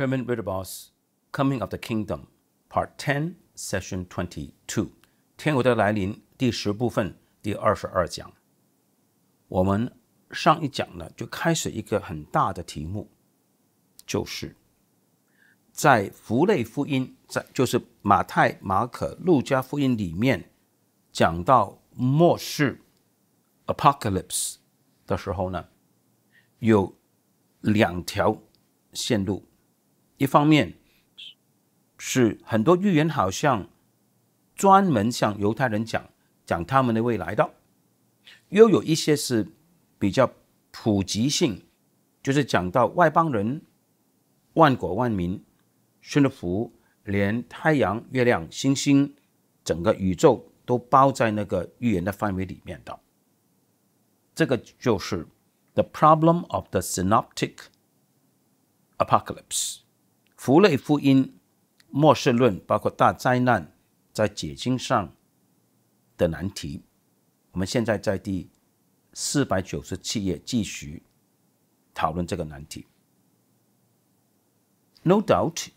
c e r m a n Ritterbos: Coming of the Kingdom》Part Ten, Session Twenty Two，《天国的来临》第十部分第二十二讲。我们上一讲呢就开始一个很大的题目，就是在福类福音，在就是马太、马可、路加福音里面讲到末世 （Apocalypse） 的时候呢，有两条线路。一方面，是很多预言好像专门向犹太人讲讲他们的未来的，又有一些是比较普及性，就是讲到外邦人、万国万民，受的福，连太阳、月亮、星星，整个宇宙都包在那个预言的范围里面的。这个就是 the problem of the synoptic apocalypse。No doubt,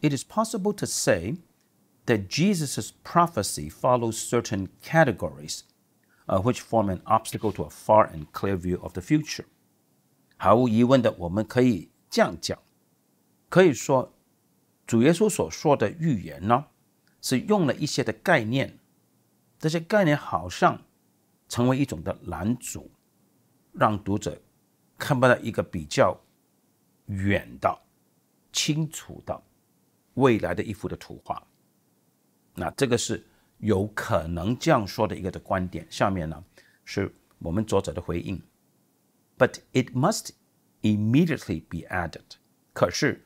it is possible to say that Jesus' prophecy follows certain categories, uh, which form an obstacle to a far and clear view of the future. 毫无疑问的，我们可以这样讲，可以说主耶稣所说的预言呢，是用了一些的概念，这些概念好像成为一种的拦阻，让读者看不到一个比较远的、清楚的未来的一幅的图画。那这个是有可能这样说的一个的观点。下面呢，是我们作者的回应。But it must immediately be added，可是。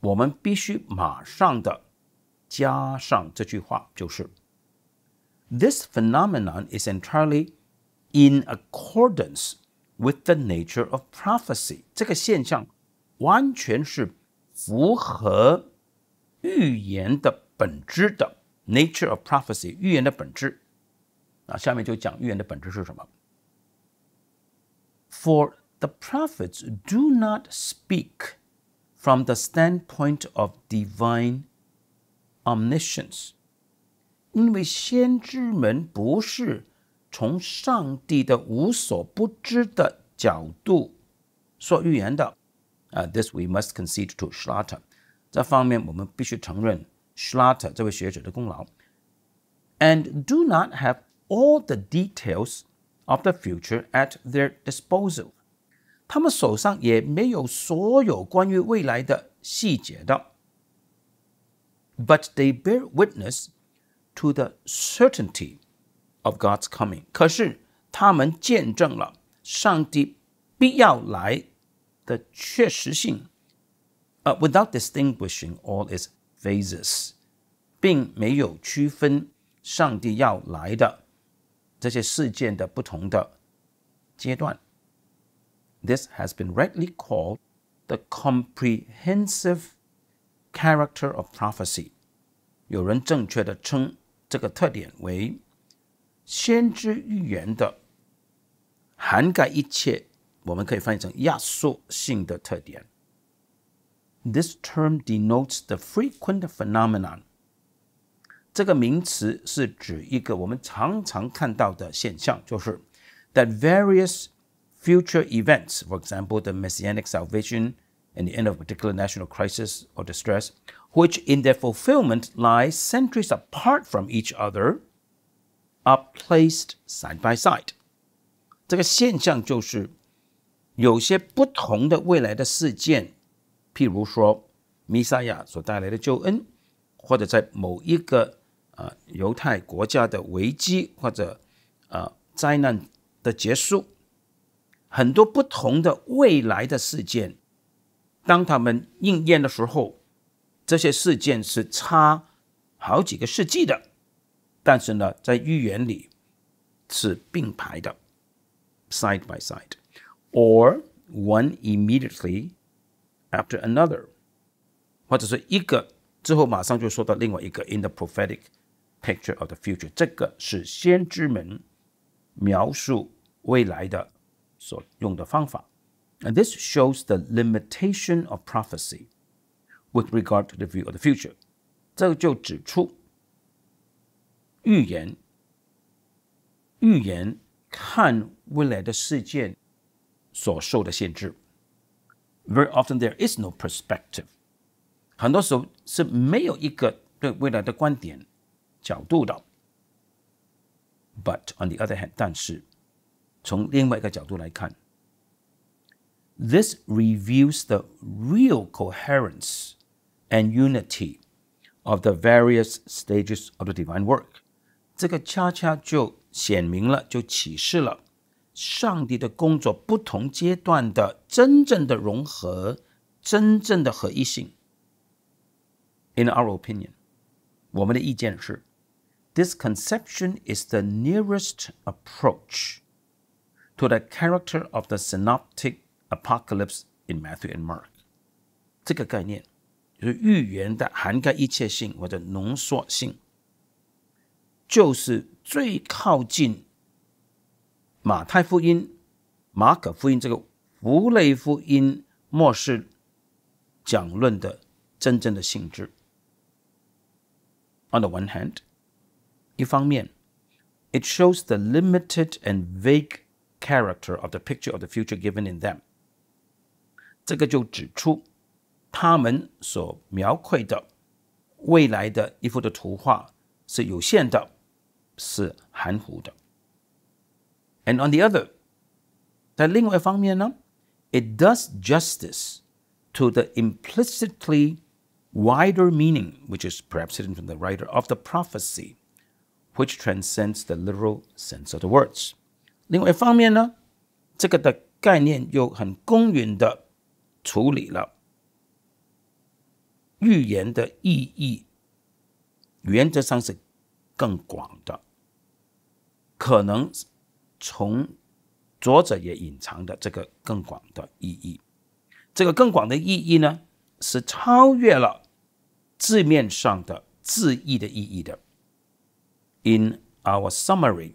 我们必须马上的加上这句话，就是 This phenomenon is entirely in accordance with the nature of prophecy。这个现象完全是符合预言的本质的 nature of prophecy，预言的本质。那下面就讲预言的本质是什么。For the prophets do not speak from the standpoint of divine omniscience, omniscience，因为先知们不是从上帝的无所不知的角度所预言的。啊，this we must concede to Schlatter。这方面我们必须承认 Schlatter 这位学者的功劳。And do not have all the details of the future at their disposal。他们手上也没有所有关于未来的细节的。But they bear witness to the certainty of God's coming。可是他们见证了上帝必要来的确实性。呃，without distinguishing all its phases，并没有区分上帝要来的这些事件的不同的阶段。this has been rightly called the comprehensive character of prophecy. prophecy。有人正确的称这个特点为先知预言的涵盖一切，我们可以翻译成压缩性的特点。This term denotes the frequent phenomenon. 这个名词是指一个我们常常看到的现象，就是 that various future events, for example, the messianic salvation and the end of a particular national crisis or distress, which in their fulfillment lie centuries apart from each other, are placed side by side. 这个现象就是，有些不同的未来的事件，譬如说弥赛亚所带来的救恩，或者在某一个呃犹太国家的危机或者呃灾难的结束，很多不同的未来的事件，当他们应验的时候，这些事件是差好几个世纪的，但是呢，在预言里是并排的，side by side，or one immediately after another，或者是一个之后马上就说到另外一个。In the prophetic picture of the future，这个是先知们描述未来的。所用的方法。And this shows the limitation of prophecy with regard to the view of the future. 这就指出预言预言看未来的事件所受的限制。Very often there is no perspective，很多时候是没有一个对未来的观点角度的。But on the other hand，但是从另外一个角度来看，this reveals the real coherence and unity of the various stages of the divine work。这个恰恰就显明了，就启示了上帝的工作不同阶段的真正的融合，真正的合一性。In our opinion，我们的意见是，this conception is the nearest approach。to the character of the synoptic apocalypse in Matthew and Mark, Mark。这个概念就是预言的涵盖一切性或者浓缩性，就是最靠近马太福音、马可福音这个福类福音末世讲论的真正的性质。On the one hand，一方面，it shows the limited and vague character of the picture of the future given in them. And on the other，在另外一方面呢，it does justice to the implicitly wider meaning, which is perhaps hidden from the writer, of the prophecy, which transcends the literal sense of the words. 另外一方面呢，这个的概念又很公允的处理了预言的意义，原则上是更广的，可能从作者也隐藏的这个更广的意义，这个更广的意义呢，是超越了字面上的字义的意义的。In our summary.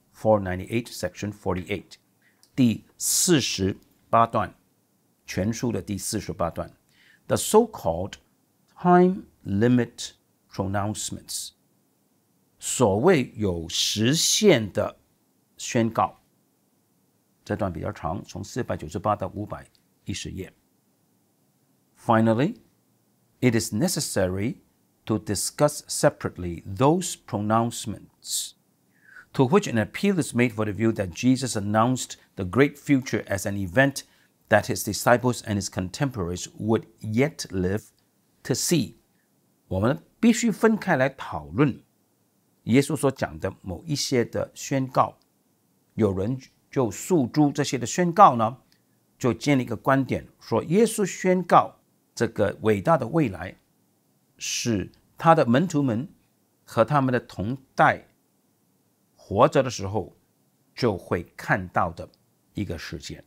498, Section the so so-called time limit pronouncements，所谓有时限的宣告。这段比较长，从四百九十八到五百一十页。Finally, it is necessary to discuss separately those pronouncements to which an appeal is made for the view that Jesus announced the great future as an event that his disciples and his contemporaries would yet live to see。我们必须分开来讨论耶稣所讲的某一些的宣告。有人就诉诸这些的宣告呢，就建立一个观点，说耶稣宣告这个伟大的未来，使他的门徒们和他们的同代活着的时候，就会看到的一个事件，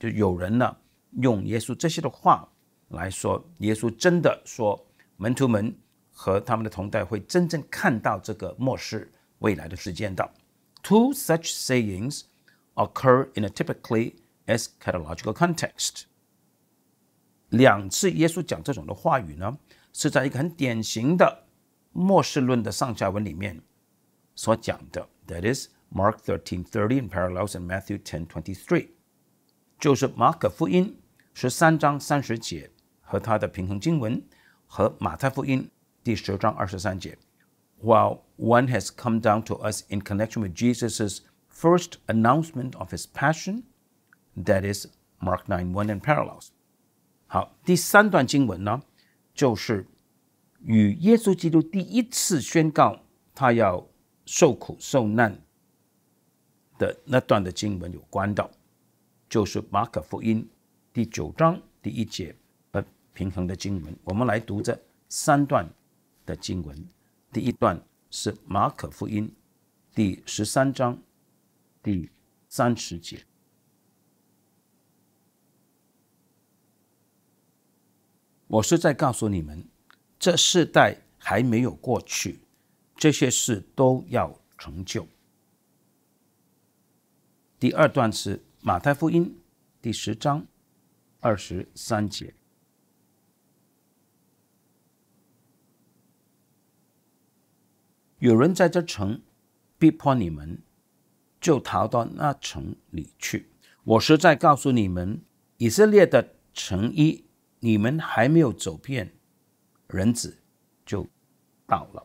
就有人呢用耶稣这些的话来说，耶稣真的说门徒们和他们的同代会真正看到这个末世未来的时间的。Two such sayings occur in a typically eschatological context。两次耶稣讲这种的话语呢，是在一个很典型的末世论的上下文里面。所讲的，that is Mark 13:30 in parallels in Matthew ten twenty three，就是马可福音十三章三十节和它的平衡经文，和马太福音第十章二十三节。While one has come down to us in connection with Jesus's first announcement of his passion, that is Mark nine one in parallels。好，第三段经文呢，就是与耶稣基督第一次宣告他要受苦受难的那段的经文有关的，就是马可福音第九章第一节和平衡的经文。我们来读这三段的经文。第一段是马可福音第十三章第三十节。我是在告诉你们，这世代还没有过去。这些事都要成就。第二段是马太福音第十章二十三节。有人在这城逼迫你们，就逃到那城里去。我实在告诉你们，以色列的城邑，你们还没有走遍，人子就到了。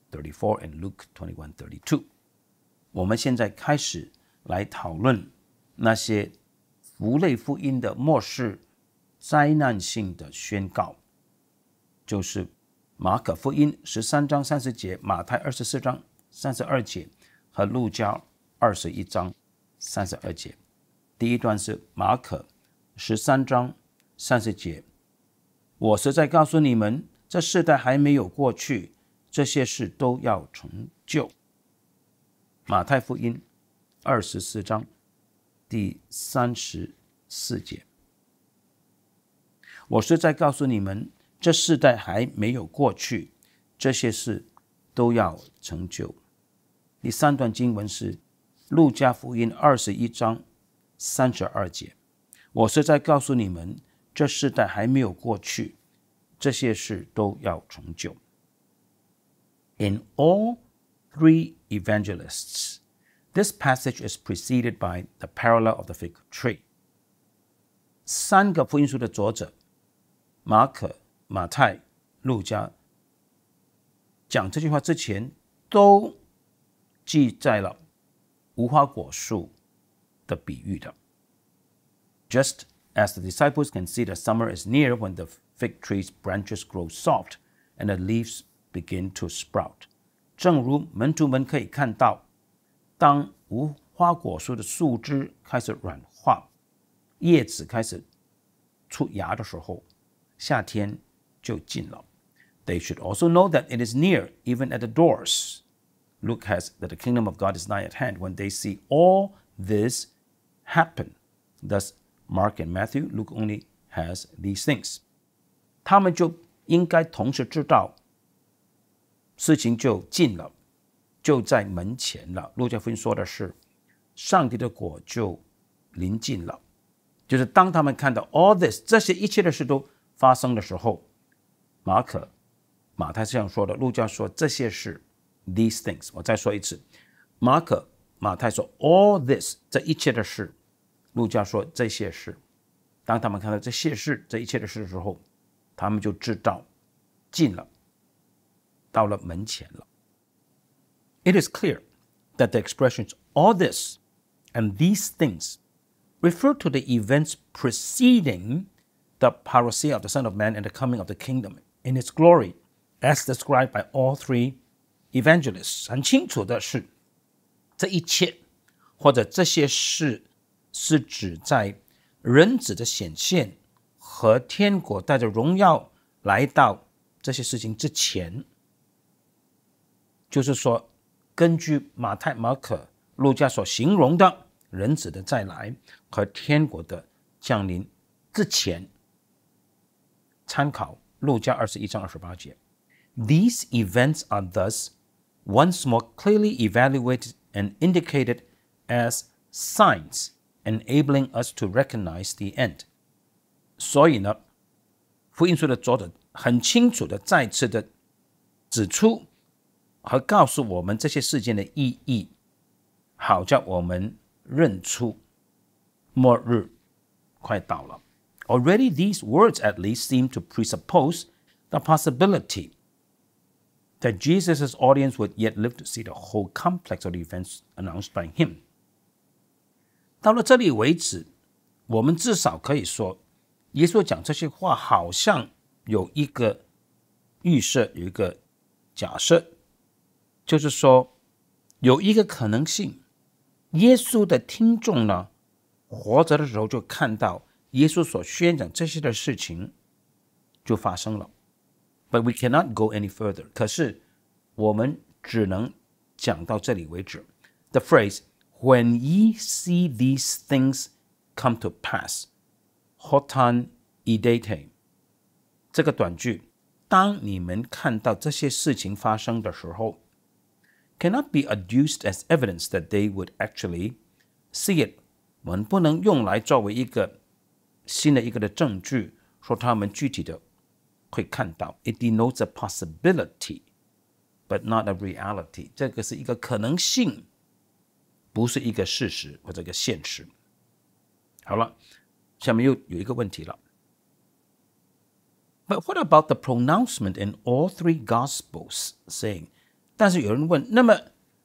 Thirty-four and Luke twenty-one thirty-two。我们现在开始来讨论那些福类福音的末世灾难性的宣告，就是马可福音十三章三十节、马太二十四章三十二节和路加二十一章三十二节。第一段是马可十三章三十节。我实在告诉你们，这世代还没有过去。这些事都要成就。马太福音二十四章第三十四节，我是在告诉你们，这世代还没有过去，这些事都要成就。第三段经文是路加福音二十一章三十二节，我是在告诉你们，这世代还没有过去，这些事都要成就。in all three evangelists. This passage is preceded by the parallel of the fig tree. 三个福音书的作者马可、马太、路加讲这句话之前，都记载了无花果树的比喻的。Just as the disciples can see that summer is near when the fig tree's branches grow soft and the leaves begin to sprout。正如门徒们可以看到，当无花果树的树枝开始软化，叶子开始出芽的时候，夏天就近了。They should also know that it is near, even at the doors. Luke has that the kingdom of God is nigh at hand when they see all this happen. Thus, Mark and Matthew, Luke only has these things. 他们就应该同时知道事情就近了，就在门前了。路加福音说的是，上帝的果就临近了，就是当他们看到 all this 这些一切的事都发生的时候，马可、马太是这样说的。路加说这些事，these things。我再说一次，马可、马太说 all this 这一切的事，路加说这些事。当他们看到这些事、这一切的事的时候，他们就知道近了。到了门前了。It is clear that the expressions all this and these things refer to the events preceding the parousia of the Son of Man and the coming of the kingdom in its glory, as described by all three evangelists. 很清楚的是，这一切或者这些事是指在人子的显现和天国带着荣耀来到这些事情之前。就是说，根据马太、马可、路加所形容的人子的再来和天国的降临之前，参考路加二十一章二十八节。These events are thus once more clearly evaluated and indicated as signs enabling us to recognize the end. 所以呢，福音书的作者很清楚的再次的指出。和告诉我们这些事件的意义，好叫我们认出末日快到了。Already, these words at least seem to presuppose the possibility that Jesus' audience would yet live to see the whole complex of the events announced by him. 到了这里为止，我们至少可以说，耶稣讲这些话好像有一个预设，有一个假设。就是说，有一个可能性，耶稣的听众呢，活着的时候就看到耶稣所宣讲这些的事情就发生了。But we cannot go any further。可是我们只能讲到这里为止。The phrase "When ye see these things come to pass, hotan idete" cannot be adduced as evidence that they would actually see it. it。我们不能用来作为一个新的一个的证据，说他们具体的会看到。It denotes a possibility, but not a reality. reality。这个是一个可能性，不是一个事实或者一个现实。好了，下面又有一个问题了。But what about the pronouncement in all three Gospels saying? 但是有人问，那么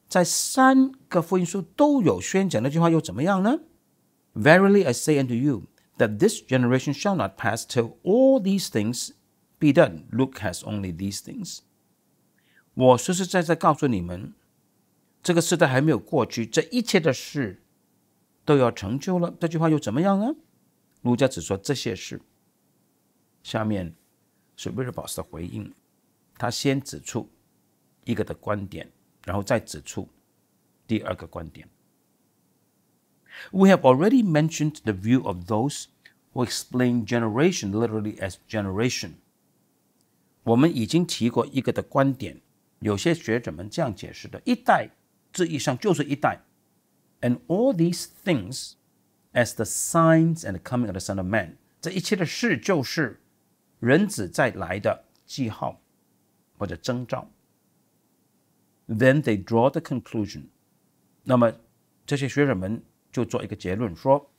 在三个福音书都有宣讲那句话又怎么样呢？Verily I say unto you, that this generation shall not pass till all these things be done. Luke has only these things. 我实实在在告诉你们，这个时代还没有过去，这一切的事都要成就了。这句话又怎么样呢？儒家只说这些事。下面是威尔伯斯的回应，他先指出。一个的观点，然后再指出第二个观点。We have already mentioned the view of those who explain generation literally as generation。我们已经提过一个的观点，有些学者们这样解释的：一代字义上就是一代，and all these things as the signs and the coming of the Son of Man。这一切的事就是人子再来的记号或者征兆。then they draw the conclusion. 那么这些学者们就做一个结论说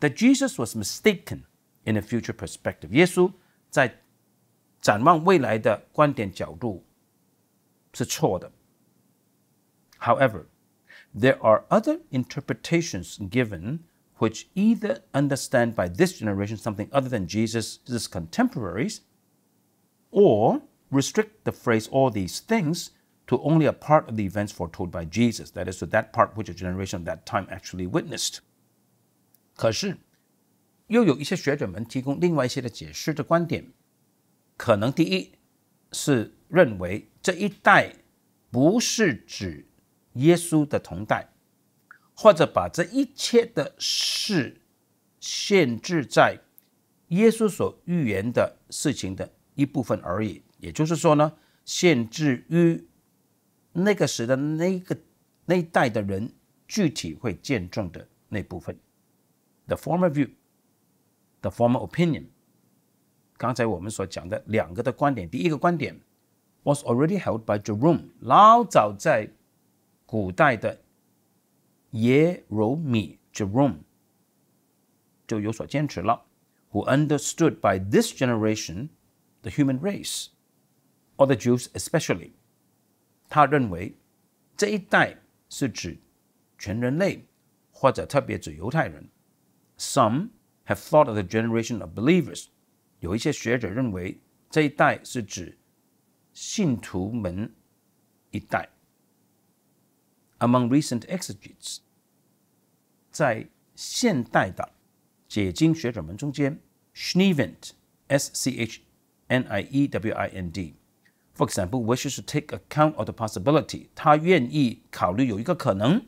，that Jesus was mistaken in a future perspective。耶稣在展望未来的观点角度是错的。However, there are other interpretations given which either understand by this generation something other than Jesus' contemporaries or restrict the phrase all these things to only a part of the events foretold by Jesus, that is, to that part which a generation of that time actually witnessed. 可是，又有一些学者们提供另外一些的解释的观点。可能第一是认为这一代不是指耶稣的同代，或者把这一切的事限制在耶稣所预言的事情的一部分而已。也就是说呢，限制于。那个时的那个那一代的人具体会见证的那部分，the former view，the former opinion。刚才我们所讲的两个的观点，第一个观点 was already held by Jerome，老早在古代的耶柔米 Jerome 就有所坚持了，who understood by this generation the human race or the Jews especially。他认为这一代是指全人类，或者特别指犹太人。Some have thought of the generation of believers。有一些学者认为这一代是指信徒们一代。Among recent exegetes，在现代的解经学者们中间，Schneewind（S C H N I E W I N D）。for example, wishes to take account of the possibility 他愿意考虑有一个可能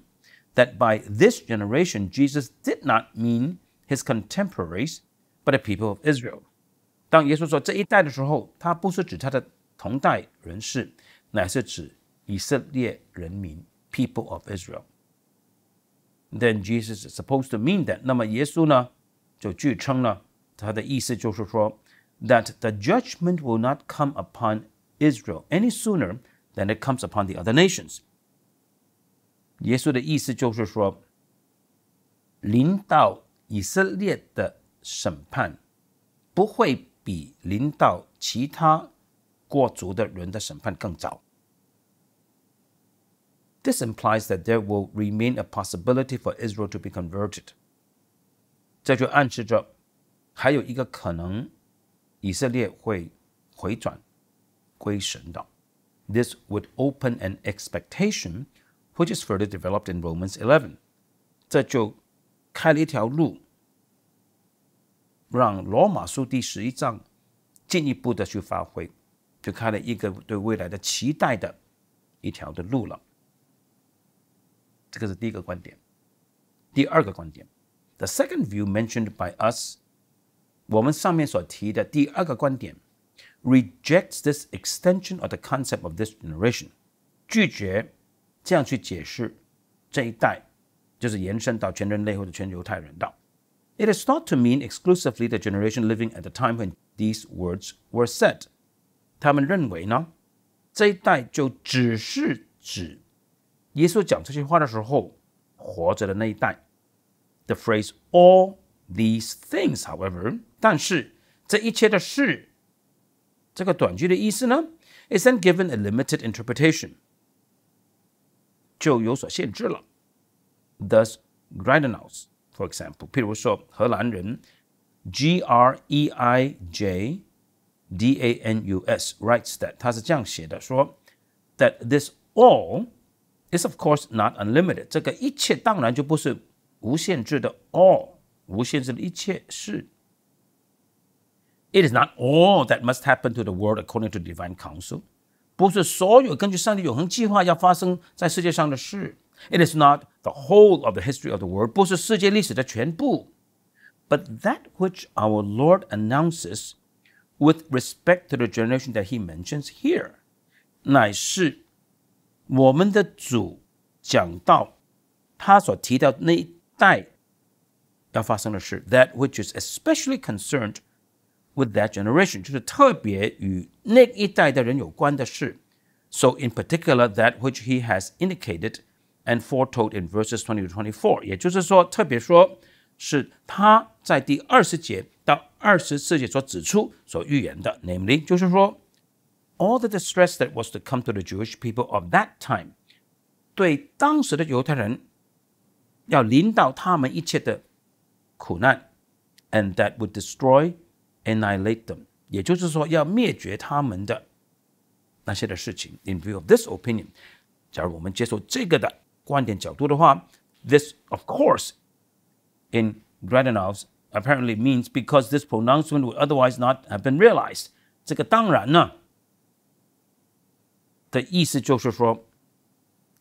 that by this generation Jesus did not mean his contemporaries but the people of Israel. Israel。当耶稣说这一代的时候，他不是指他的同代人士，乃是指以色列人民 people of Israel. Then Jesus is supposed to mean that. that the judgment will not come upon Israel any sooner than it comes upon the other nations. nations。耶稣的意思就是说，临到以色列的审判不会比临到其他国族的人的审判更早。This implies that there will remain a possibility for Israel to be converted。这就暗示着还有一个可能，以色列会回转。guishengdao. This would open an expectation which is further developed in Romans 11. 这就开了一条路，让罗马书第十一章进一步的去发挥，就开了一个对未来的期待的一条的路了。这个是第一个观点。第二个观点，the second view mentioned by us，我们上面所提的第二个观点 rejects this extension of the concept of this It is thought to mean exclusively the generation living at the time when these words were said。他们认为呢，这一代就只是指耶稣讲这些话的时候活着的那一代。The phrase all these things, however，但是这一切的事这个短句的意思呢，is then given a limited interpretation，就有所限制了。Thus, Greidenauts, for example，譬如说荷兰人 G R E I R E I J D A N U S writes that that this all is of course not unlimited，这个一切当然就不是无限制的 all，无限制的一切是。it is not all that must happen to the world according to divine counsel. It is not the whole of the history of the world. But that which our Lord announces with respect to the generation that he mentions That which is especially concerned with that generation，就是特别与那一代的人有关的事。So in particular, that which he has indicated and foretold in verses twenty to twenty-four，也就是说，特别说是他在第二十节到二十四节所指出、所预言的，namely，就是说，all the distress that was to come to the Jewish people of that time，对当时的犹太人要临到他们一切的苦难，and that would destroy。annihilate them，也就是说要灭绝他们的那些的事情。In view of this opinion，假如我们接受这个的观点角度的话，this of course in Gradenov's apparently means because this pronouncement would otherwise not have been realized。这个当然呢的意思就是说，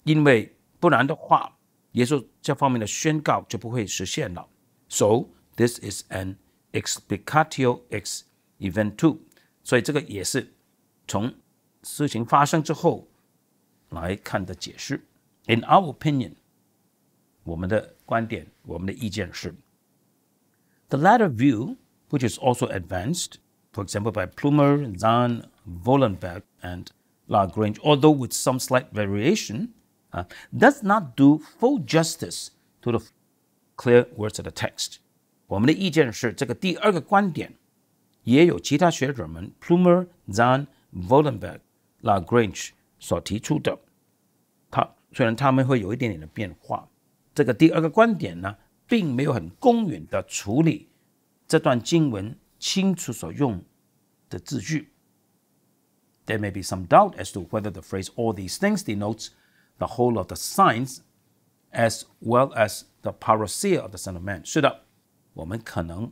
因为不然的话，耶稣这方面的宣告就不会实现了。So this is an explicatio ex eventu，所以这个也是从事情发生之后来看的解释。In our opinion，我们的观点，我们的意见是，the latter view which is also advanced, for example by Plumer, Zahn, Volenberg, and Lagrange, although with some slight variation, uh, does not do full justice to the clear words of the text. 我们的意见是，这个第二个观点也有其他学者们 Plumer、Zahn、Vollenberg、Lagrange 所提出的。他虽然他们会有一点点的变化，这个第二个观点呢，并没有很公允的处理这段经文清楚所用的字句。There may be some doubt as to whether the phrase all these things denotes the whole of the signs as well as the parousia of the Son of Man. 是的。我们可能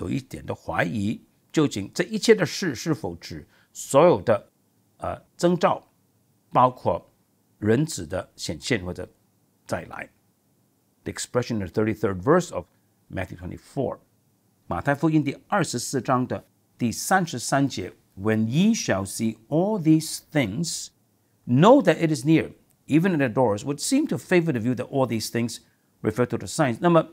有一点的怀疑，究竟这一切的事是否指所有的呃征兆，包括人子的显现或者再来。The expression in the thirty-third verse of Matthew twenty-four，马太福音第二十四章的第三十三节：When ye shall see all these things, know that it is near, even at the doors. Would seem to favor the view that all these things refer to the signs. Number.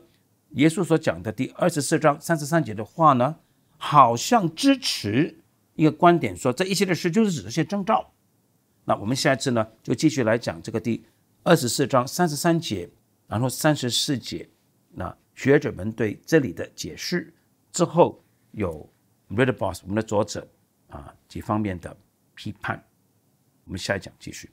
耶稣所讲的第二十四章三十三节的话呢，好像支持一个观点，说这一切的事就是只是些征兆。那我们下一次呢，就继续来讲这个第二十四章三十三节，然后三十四节。那学者们对这里的解释之后，有 Red Bos 我们的作者啊几方面的批判。我们下一讲继续。